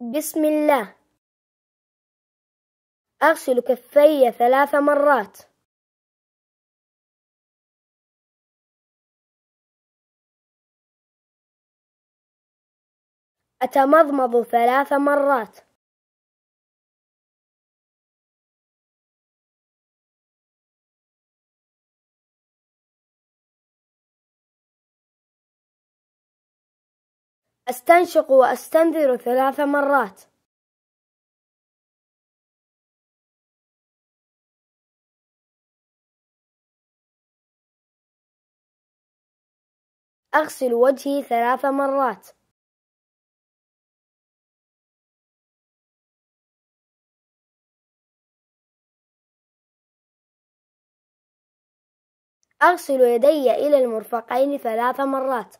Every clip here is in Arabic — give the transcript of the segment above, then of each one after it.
بسم الله أغسل كفي ثلاث مرات أتمضمض ثلاث مرات أستنشق وأستنذر ثلاث مرات. أغسل وجهي ثلاث مرات. أغسل يدي إلى المرفقين ثلاث مرات.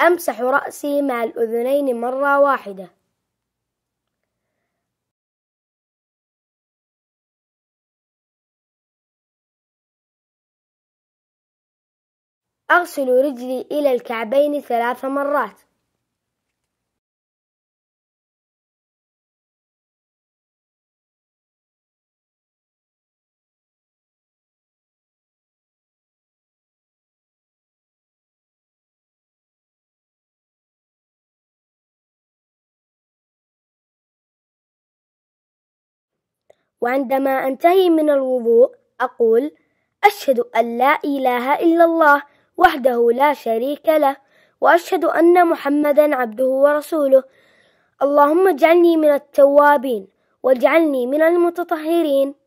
أمسح رأسي مع الأذنين مرة واحدة أغسل رجلي إلى الكعبين ثلاث مرات وعندما أنتهي من الوضوء أقول أشهد أن لا إله إلا الله وحده لا شريك له وأشهد أن محمدا عبده ورسوله اللهم اجعلني من التوابين واجعلني من المتطهرين